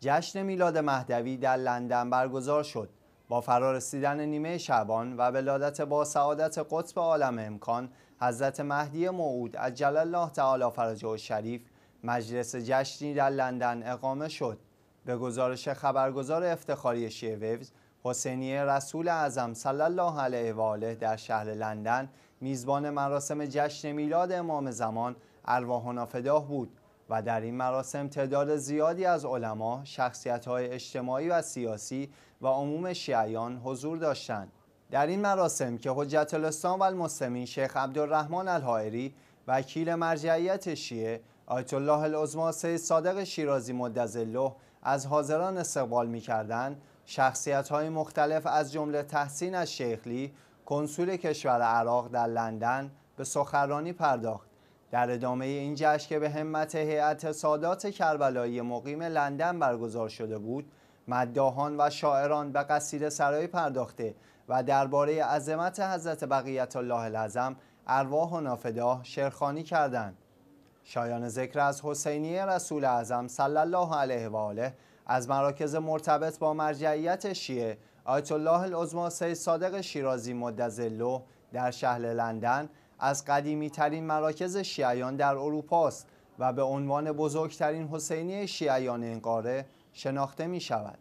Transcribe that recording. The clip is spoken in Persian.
جشن میلاد مهدوی در لندن برگزار شد با فرارسیدن نیمه شعبان و ولادت با سعادت قطب عالم امکان حضرت مهدی موعود از جلال الله تعالی فرجه و شریف مجلس جشنی در لندن اقامه شد به گزارش خبرگزار افتخاری شیویوز حسینی رسول اعظم صلی الله علیه و آله در شهر لندن میزبان مراسم جشن میلاد امام زمان ارواحنا فداه بود و در این مراسم تعداد زیادی از علما، شخصیت‌های اجتماعی و سیاسی و عموم شیعیان حضور داشتند. در این مراسم که حجت الاسلام و المسلمین شیخ عبدالرحمن الهائری وکیل مرجعیت شیعه آیت الله العظما سید صادق شیرازی مدظله از حاضران استقبال می‌کردند شخصیت‌های مختلف از جمله تحسین از شیخلی کنسول کشور عراق در لندن به سخرانی پرداخت در ادامه این جشن که به همت هیئت سادات کربلایی مقیم لندن برگزار شده بود مداحان و شاعران به قصیده سرای پرداخته و درباره عظمت حضرت بقیت الله العظم ارواح و نافده شرخانی کردند شایان ذکر از حسینی رسول اعظم صلی الله علیه و آله از مراکز مرتبط با مرجعیت شیعه آیت الله العظما سید صادق شیرازی مدظله در شهر لندن از قدیمی ترین مراکز شیعیان در اروپا است و به عنوان بزرگترین حسینی شیعیان قاره شناخته می شود.